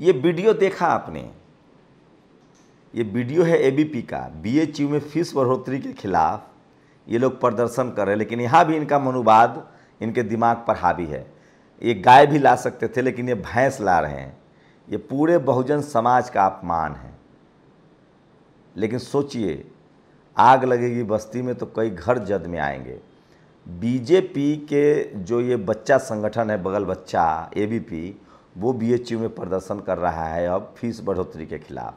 ये वीडियो देखा आपने ये वीडियो है एबीपी का बीएचयू में फीस बढ़ोतरी के खिलाफ ये लोग प्रदर्शन कर रहे हैं लेकिन यहाँ भी इनका मनुवाद इनके दिमाग पर हावी है ये गाय भी ला सकते थे लेकिन ये भैंस ला रहे हैं ये पूरे बहुजन समाज का अपमान है लेकिन सोचिए आग लगेगी बस्ती में तो कई घर जद में आएंगे बीजेपी के जो ये बच्चा संगठन है बगल बच्चा एबीपी वो बीएचयू में प्रदर्शन कर रहा है अब फीस बढ़ोतरी के खिलाफ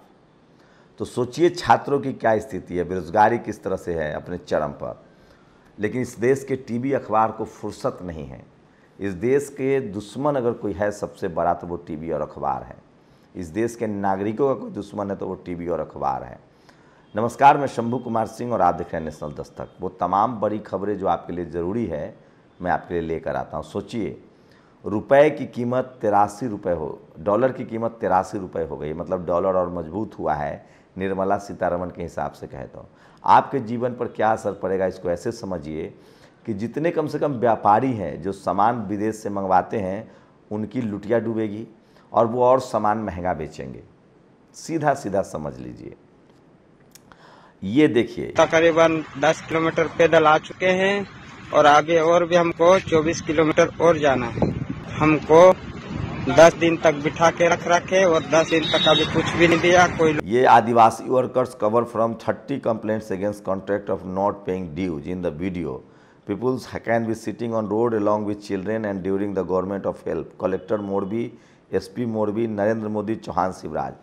तो सोचिए छात्रों की क्या स्थिति है बेरोजगारी किस तरह से है अपने चरम पर लेकिन इस देश के टीवी अखबार को फुर्सत नहीं है इस देश के दुश्मन अगर कोई है सबसे बड़ा तो वो टीवी और अखबार है इस देश के नागरिकों का कोई दुश्मन है तो वो टीवी और अखबार है नमस्कार मैं शंभू कुमार सिंह और आप देख रहे हैं नेशनल दस्तक वो तमाम बड़ी खबरें जो आपके लिए ज़रूरी है मैं आपके लिए लेकर आता हूँ सोचिए रुपए की कीमत तिरासी रुपये हो डॉलर की कीमत तिरासी रुपए हो गई मतलब डॉलर और मजबूत हुआ है निर्मला सीतारमन के हिसाब से कहे तो आपके जीवन पर क्या असर पड़ेगा इसको ऐसे समझिए कि जितने कम से कम व्यापारी हैं जो सामान विदेश से मंगवाते हैं उनकी लुटिया डूबेगी और वो और सामान महंगा बेचेंगे सीधा सीधा समझ लीजिए ये देखिए तकरीबन 10 किलोमीटर पैदल आ चुके हैं और आगे और भी हमको 24 किलोमीटर और जाना है हमको दस दिन तक बिठा के रख रखे और दस दिन तक अभी कुछ भी नहीं दिया कोई ये adivasi workers cover from thirty complain against contract of not paying dues in the video can be sitting on road along along children and during the government of of collector Morbi S P Morbi Narendra Modi Chouhan Shivraj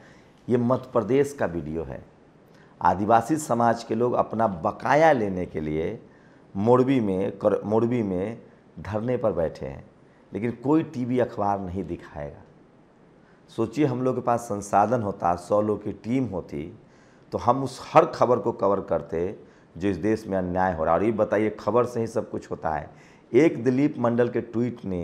ये मध्य प्रदेश का video है आदिवासी समाज के लोग अपना बकाया लेने के लिए मोरबी में मोरबी में धरने पर बैठे हैं लेकिन कोई टीवी अखबार नहीं दिखाएगा सोचिए हम लोग के पास संसाधन होता सौ लोग की टीम होती तो हम उस हर खबर को कवर करते जो इस देश में अन्याय हो रहा है और ये बताइए खबर से ही सब कुछ होता है एक दिलीप मंडल के ट्वीट ने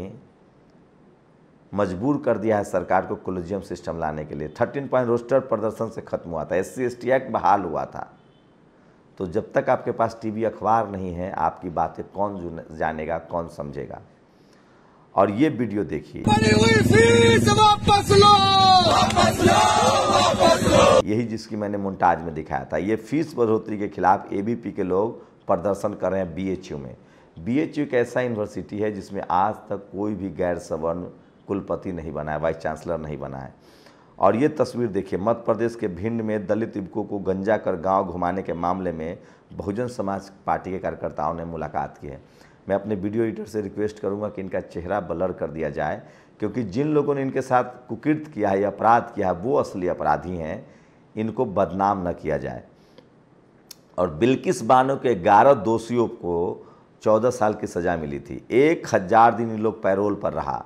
मजबूर कर दिया है सरकार को कोलोजियम सिस्टम लाने के लिए थर्टीन पॉइंट रोस्टर प्रदर्शन से खत्म हुआ था S C S T act बहाल हुआ था तो जब तक आपके पास टीवी अखबार नहीं है आपकी बातें कौन जानेगा कौन समझेगा और ये वीडियो देखिए वापस लो वापस लो वापस लो यही जिसकी मैंने मुंटाज में दिखाया था ये फीस बढ़ोतरी के खिलाफ एबीपी के लोग प्रदर्शन कर रहे हैं बीएचयू में बीएचयू एक ऐसा यूनिवर्सिटी है जिसमें आज तक कोई भी गैर सवर्ण कुलपति नहीं बना है वाइस चांसलर नहीं बना है और ये तस्वीर देखिए मध्य प्रदेश के भिंड में दलित युवकों को गंजा कर गाँव घुमाने के मामले में बहुजन समाज पार्टी के कार्यकर्ताओं ने मुलाकात की है मैं अपने वीडियो एडिटर से रिक्वेस्ट करूँगा कि इनका चेहरा ब्लर कर दिया जाए क्योंकि जिन लोगों ने इनके साथ कुकृत किया है या अपराध किया है वो असली अपराधी हैं इनको बदनाम न किया जाए और बिल्किस बानो के ग्यारह दोषियों को चौदह साल की सज़ा मिली थी एक हज़ार दिन इन लोग पैरोल पर रहा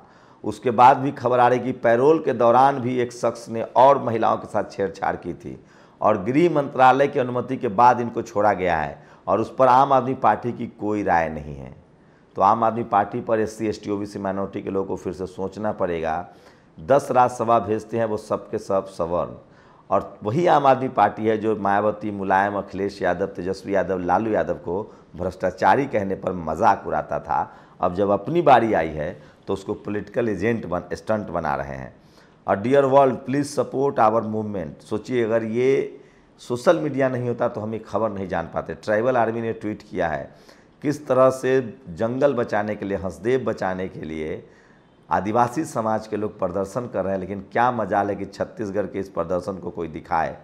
उसके बाद भी खबर आ रही कि पैरोल के दौरान भी एक शख्स ने और महिलाओं के साथ छेड़छाड़ की थी और गृह मंत्रालय की अनुमति के बाद इनको छोड़ा गया है और उस पर आम आदमी पार्टी की कोई राय नहीं है तो आम आदमी पार्टी पर S C S T O B C minority के लोगों को फिर से सोचना पड़ेगा दस राज्यसभा भेजते हैं वो सब के सब सवर्ण और वही आम आदमी पार्टी है जो मायावती मुलायम अखिलेश यादव तेजस्वी यादव लालू यादव को भ्रष्टाचारी कहने पर मजाक उड़ाता था अब जब अपनी बारी आई है तो उसको पॉलिटिकल एजेंट बन स्टंट बना रहे हैं और dear world please support our movement सोचिए अगर ये सोशल मीडिया नहीं होता तो हम ये खबर नहीं जान पाते ट्राइबल आर्मी ने ट्वीट किया है किस तरह से जंगल बचाने के लिए हंसदेव बचाने के लिए आदिवासी समाज के लोग प्रदर्शन कर रहे हैं लेकिन क्या मजा है कि छत्तीसगढ़ के इस प्रदर्शन को कोई दिखाए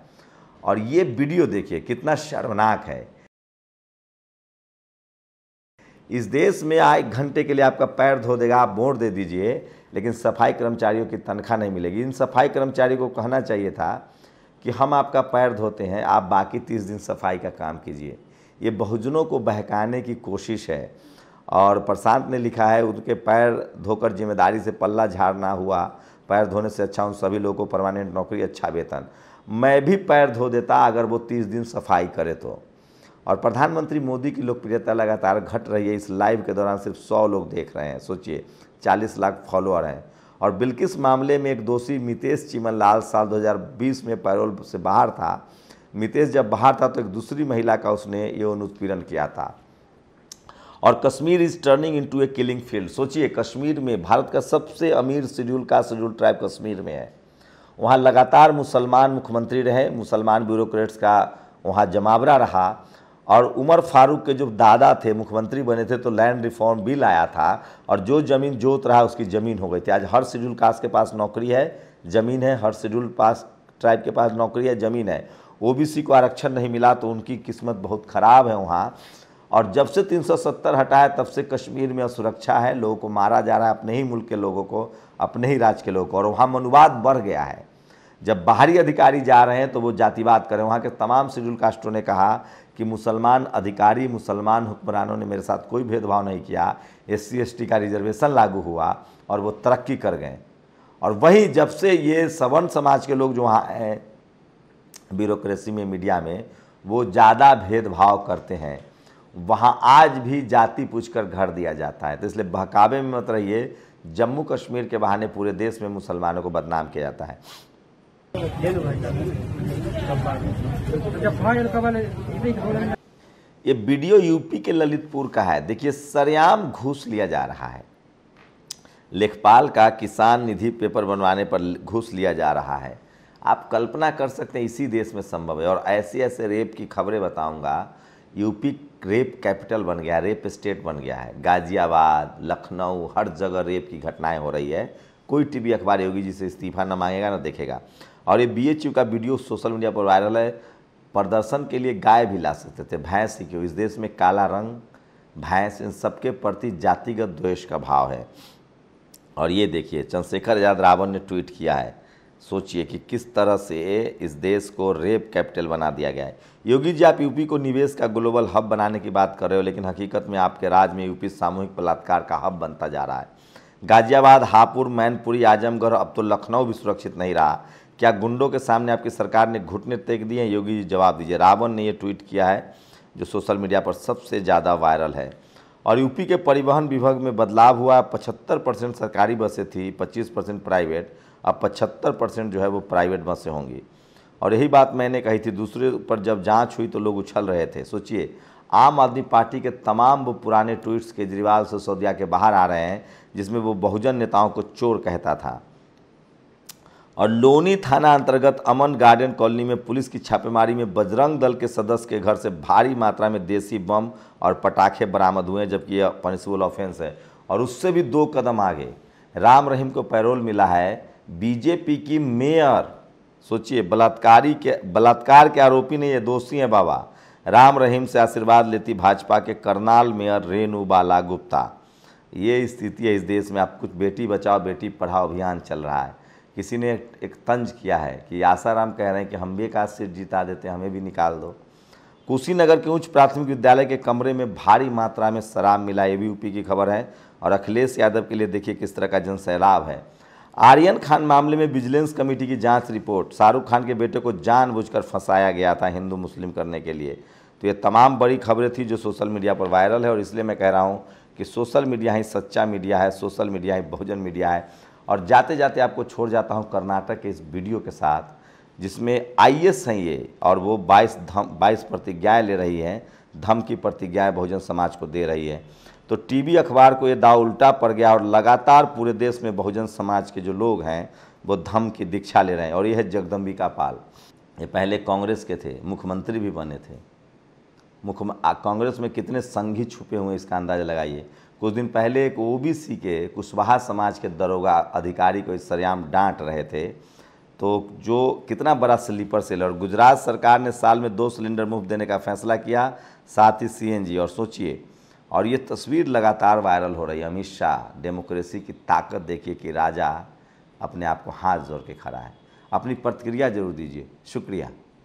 और ये वीडियो देखिए कितना शर्मनाक है इस देश में आए घंटे के लिए आपका पैर धो देगा आप बोर्ड दे दीजिए लेकिन सफाई कर्मचारियों की तनख्वाह नहीं मिलेगी इन सफाई कर्मचारियों को कहना चाहिए था कि हम आपका पैर धोते हैं आप बाकी तीस दिन सफाई का काम कीजिए ये बहुजनों को बहकाने की कोशिश है और प्रशांत ने लिखा है उनके पैर धोकर जिम्मेदारी से पल्ला झाड़ना हुआ पैर धोने से अच्छा उन सभी लोगों को परमानेंट नौकरी अच्छा वेतन मैं भी पैर धो देता अगर वो तीस दिन सफाई करे तो और प्रधानमंत्री मोदी की लोकप्रियता लगातार घट रही है इस लाइव के दौरान सिर्फ सौ लोग देख रहे हैं सोचिए चालीस लाख फॉलोअर हैं और बिल्किस मामले में एक दोषी मितेश चिमन लाल साल 2020 में पैरोल से बाहर था मितेश जब बाहर था तो एक दूसरी महिला का उसने यौन उत्पीड़न किया था और Kashmir is turning into a killing field सोचिए कश्मीर में भारत का सबसे अमीर शेड्यूल का शेड्यूल ट्राइब कश्मीर में है वहाँ लगातार मुसलमान मुख्यमंत्री रहे मुसलमान ब्यूरोक्रेट्स का वहाँ जमावड़ा रहा और उमर फारूक के जो दादा थे मुख्यमंत्री बने थे तो लैंड रिफॉर्म बिल आया था और जो ज़मीन जोत रहा उसकी ज़मीन हो गई थी आज हर शेड्यूल कास्ट के पास नौकरी है ज़मीन है हर शेड्यूल पास ट्राइब के पास नौकरी है ज़मीन है ओबीसी को आरक्षण नहीं मिला तो उनकी किस्मत बहुत ख़राब है वहाँ और जब से 370 हटा है तब से कश्मीर में असुरक्षा है लोगों को मारा जा रहा है अपने ही मुल्क के लोगों को अपने ही राज्य के लोगों को और वहाँ मनुवाद बढ़ गया है जब बाहरी अधिकारी जा रहे हैं तो वो जातिवाद करें वहाँ के तमाम शेड्यूल कास्टों ने कहा कि मुसलमान अधिकारी मुसलमान हुक्मरानों ने मेरे साथ कोई भेदभाव नहीं किया एस सी का रिजर्वेशन लागू हुआ और वो तरक्की कर गए और वहीं जब से ये सवर्ण समाज के लोग जो वहाँ हैं ब्यूरोक्रेसी में मीडिया में वो ज़्यादा भेदभाव करते हैं वहाँ आज भी जाति पूछकर घर दिया जाता है तो इसलिए बहकावे में मत रहिए जम्मू कश्मीर के बहाने पूरे देश में मुसलमानों को बदनाम किया जाता है ये वीडियो यूपी के ललितपुर का है देखिए सरयाम घूस लिया जा रहा है लेखपाल का किसान निधि पेपर बनवाने पर घूस लिया जा रहा है आप कल्पना कर सकते हैं इसी देश में संभव है और ऐसे ऐसे रेप की खबरें बताऊंगा यूपी रेप कैपिटल बन गया रेप स्टेट बन गया है गाजियाबाद लखनऊ हर जगह रेप की घटनाएं हो रही है कोई टीवी अखबार होगी जिसे इस्तीफा ना मांगेगा ना देखेगा और ये बीएचयू का वीडियो सोशल मीडिया पर वायरल है प्रदर्शन के लिए गाय भी ला सकते थे भैंस ही क्यों इस देश में काला रंग भैंस इन सबके प्रति जातिगत द्वेष का भाव है और ये देखिए चंद्रशेखर आजाद रावण ने ट्वीट किया है सोचिए कि किस तरह से इस देश को रेप कैपिटल बना दिया गया है योगी जी आप यूपी को निवेश का ग्लोबल हब बनाने की बात कर रहे हो लेकिन हकीकत में आपके राज्य में यूपी सामूहिक बलात्कार का हब बनता जा रहा है गाजियाबाद हापुड़ मैनपुरी आजमगढ़ अब तो लखनऊ भी सुरक्षित नहीं रहा क्या गुंडों के सामने आपकी सरकार ने घुटने टेक दिए योगी जी जवाब दीजिए रावण ने ये ट्वीट किया है जो सोशल मीडिया पर सबसे ज़्यादा वायरल है और यूपी के परिवहन विभाग में बदलाव हुआ पचहत्तर परसेंट सरकारी बसें थी पच्चीस परसेंट प्राइवेट अब पचहत्तर परसेंट जो है वो प्राइवेट बसें होंगी और यही बात मैंने कही थी दूसरे पर जब जांच हुई तो लोग उछल रहे थे सोचिए आम आदमी पार्टी के तमाम वो पुराने ट्वीट्स केजरीवाल से सिसोदिया के बाहर आ रहे हैं जिसमें वो बहुजन नेताओं को चोर कहता था और लोनी थाना अंतर्गत अमन गार्डन कॉलोनी में पुलिस की छापेमारी में बजरंग दल के सदस्य के घर से भारी मात्रा में देसी बम और पटाखे बरामद हुए जबकि यह पनिसबल ऑफेंस है और उससे भी दो कदम आगे राम रहीम को पैरोल मिला है बीजेपी की मेयर सोचिए बलात्कारी के बलात्कार के आरोपी ने ये दोषी हैं बाबा राम रहीम से आशीर्वाद लेती भाजपा के करनाल मेयर रेणु बाला गुप्ता ये स्थिति है इस देश में आप कुछ बेटी बचाओ बेटी पढ़ाओ अभियान चल रहा है किसी ने एक, तंज किया है कि आसाराम कह रहे हैं कि हम भी एक आध सीट जीता देते हैं हमें भी निकाल दो कुशीनगर के उच्च प्राथमिक विद्यालय के कमरे में भारी मात्रा में शराब मिला ये भी यूपी की खबर है और अखिलेश यादव के लिए देखिए किस तरह का जन है आर्यन खान मामले में विजिलेंस कमेटी की जांच रिपोर्ट शाहरुख खान के बेटे को जानबूझकर फंसाया गया था हिंदू मुस्लिम करने के लिए तो ये तमाम बड़ी खबरें थी जो सोशल मीडिया पर वायरल है और इसलिए मैं कह रहा हूँ कि सोशल मीडिया ही सच्चा मीडिया है सोशल मीडिया ही बहुजन मीडिया है और जाते जाते आपको छोड़ जाता हूँ कर्नाटक के इस वीडियो के साथ जिसमें आई हैं ये और वो बाईस धम बाईस प्रतिज्ञाएँ ले रही हैं धम की प्रतिज्ञाएँ बहुजन समाज को दे रही है तो टीवी अखबार को ये दाव उल्टा पड़ गया और लगातार पूरे देश में बहुजन समाज के जो लोग हैं वो धम की दीक्षा ले रहे हैं और ये है जगदम्बिका पाल ये पहले कांग्रेस के थे मुख्यमंत्री भी बने थे मुख्य कांग्रेस में कितने संघी छुपे हुए इसका अंदाज़ा लगाइए कुछ दिन पहले एक ओबीसी के कुशवाहा समाज के दरोगा अधिकारी को इस सरेआम डांट रहे थे तो जो कितना बड़ा स्लीपर सेलर गुजरात सरकार ने साल में दो सिलेंडर मुफ्त देने का फैसला किया साथ ही सीएनजी और सोचिए और ये तस्वीर लगातार वायरल हो रही है अमित शाह डेमोक्रेसी की ताकत देखिए कि राजा अपने आप को हाथ जोड़ के खड़ा है अपनी प्रतिक्रिया जरूर दीजिए शुक्रिया